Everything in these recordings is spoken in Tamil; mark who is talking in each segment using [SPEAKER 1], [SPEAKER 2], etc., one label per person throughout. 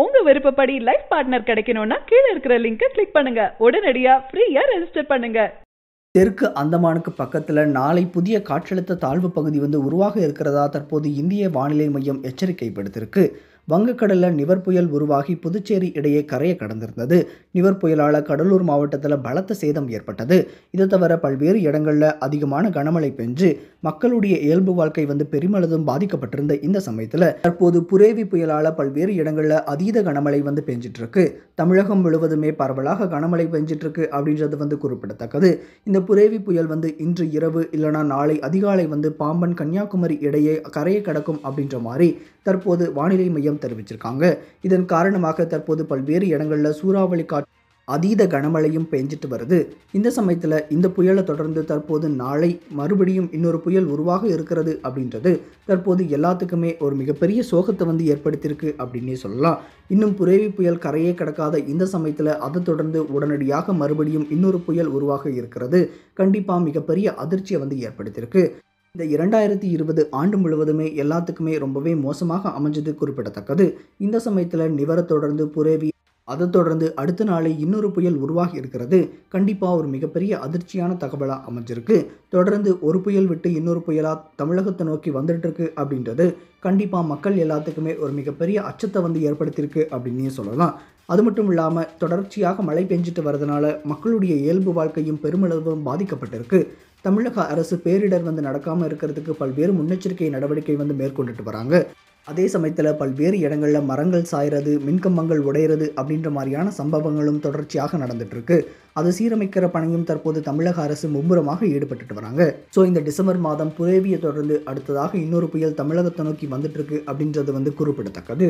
[SPEAKER 1] உங்க விருப்பப்படி லைஃப் பார்ட்னர் கிடைக்கணும்னா கீழே இருக்கிற லிங்கை கிளிக் பண்ணுங்க உடனடியா ஃப்ரீயா ரெஜிஸ்டர் பண்ணுங்க
[SPEAKER 2] தெற்கு அந்தமானுக்கு பக்கத்தில் நாளை புதிய காற்றழுத்த தாழ்வு பகுதி வந்து உருவாக இருக்கிறதா தற்போது இந்திய வானிலை மையம் எச்சரிக்கை விடுத்திருக்கு வங்கக்கடலில் நிவர் புயல் உருவாகி புதுச்சேரி இடையே கரையை கடந்திருந்தது நிவர் புயலால் கடலூர் மாவட்டத்தில் பலத்த சேதம் ஏற்பட்டது இது தவிர பல்வேறு இடங்களில் அதிகமான கனமழை பெஞ்சு மக்களுடைய இயல்பு வாழ்க்கை வந்து பெருமளதும் பாதிக்கப்பட்டிருந்த இந்த சமயத்தில் தற்போது புரேவி புயலால் பல்வேறு இடங்களில் அதீத கனமழை வந்து பெஞ்சிட்டு இருக்கு தமிழகம் முழுவதுமே பரவலாக கனமழை பெஞ்சிட்டு இருக்கு அப்படின்றது வந்து குறிப்பிடத்தக்கது இந்த புரேவி புயல் வந்து இன்று இரவு இல்லைனா நாளை அதிகாலை வந்து பாம்பன் கன்னியாகுமரி இடையே கரையை கடக்கும் அப்படின்ற மாதிரி தற்போது வானிலை மையம் தெரிவிச்சிருக்காங்க இதன் காரணமாக தற்போது பல்வேறு இடங்களில் சூறாவளி காற்று அதீத கனமழையும் பெஞ்சிட்டு வருது இந்த சமயத்தில் இந்த புயலை தொடர்ந்து தற்போது நாளை மறுபடியும் இன்னொரு புயல் உருவாக இருக்கிறது அப்படின்றது தற்போது எல்லாத்துக்குமே ஒரு மிகப்பெரிய சோகத்தை வந்து ஏற்படுத்தியிருக்கு அப்படின்னே சொல்லலாம் இன்னும் புரேவி புயல் கரையே கிடக்காத இந்த சமயத்தில் அதை தொடர்ந்து உடனடியாக மறுபடியும் இன்னொரு புயல் உருவாக இருக்கிறது கண்டிப்பாக மிகப்பெரிய அதிர்ச்சியை வந்து ஏற்படுத்தியிருக்கு இந்த இரண்டாயிரத்தி இருபது ஆண்டு முழுவதுமே எல்லாத்துக்குமே ரொம்பவே மோசமாக அமைஞ்சது குறிப்பிடத்தக்கது இந்த சமயத்தில் நிவர தொடர்ந்து புரேவி அதைத் தொடர்ந்து அடுத்த நாளே இன்னொரு புயல் உருவாகி இருக்கிறது கண்டிப்பாக ஒரு மிகப்பெரிய அதிர்ச்சியான தகவலாக அமைஞ்சிருக்கு தொடர்ந்து ஒரு புயல் விட்டு இன்னொரு புயலாக தமிழகத்தை நோக்கி வந்துட்டு இருக்கு அப்படின்றது கண்டிப்பாக மக்கள் எல்லாத்துக்குமே ஒரு மிகப்பெரிய அச்சத்தை வந்து ஏற்படுத்தியிருக்கு அப்படின்னே சொல்லலாம் அது மட்டும் இல்லாமல் தொடர்ச்சியாக மழை பெஞ்சிட்டு வரதுனால மக்களுடைய இயல்பு வாழ்க்கையும் பெருமளவும் பாதிக்கப்பட்டிருக்கு தமிழக அரசு பேரிடர் வந்து நடக்காமல் இருக்கிறதுக்கு பல்வேறு முன்னெச்சரிக்கை நடவடிக்கை வந்து மேற்கொண்டுட்டு வராங்க அதே சமயத்தில் பல்வேறு இடங்களில் மரங்கள் சாயறது மின்கம்பங்கள் உடையிறது அப்படின்ற மாதிரியான சம்பவங்களும் தொடர்ச்சியாக நடந்துகிட்ருக்கு அதை சீரமைக்கிற பணியும் தற்போது தமிழக அரசு மும்முரமாக ஈடுபட்டுட்டு வராங்க ஸோ இந்த டிசம்பர் மாதம் புரேவியை தொடர்ந்து அடுத்ததாக இன்னொரு புயல் தமிழகத்தை நோக்கி வந்துட்டுருக்கு அப்படின்றது வந்து குறிப்பிடத்தக்கது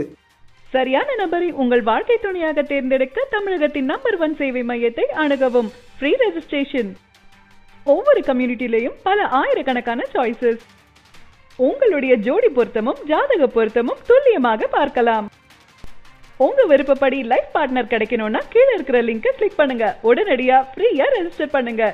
[SPEAKER 1] சரியான நபரை உங்கள் வாழ்க்கை துணையாக தேர்ந்தெடுக்க தமிழகத்தின் நம்பர் ஒன் சேவை மையத்தை அணுகவும் ஃப்ரீ ரெஜிஸ்ட்ரேஷன் ஒவ்வொரு கம்யூனிட்டிலையும் பல ஆயிரக்கணக்கான சாய்ஸஸ் உங்களுடைய ஜோடி பொருத்தமும் ஜாதக பொருத்தமும் துல்லியமாக பார்க்கலாம் உங்க விருப்பப்படி லைஃப் பார்ட்னர் கிடைக்கணும்னா கீழே இருக்கிற லிங்கை கிளிக் பண்ணுங்க உடனடியா ஃப்ரீயா ரெஜிஸ்டர் பண்ணுங்க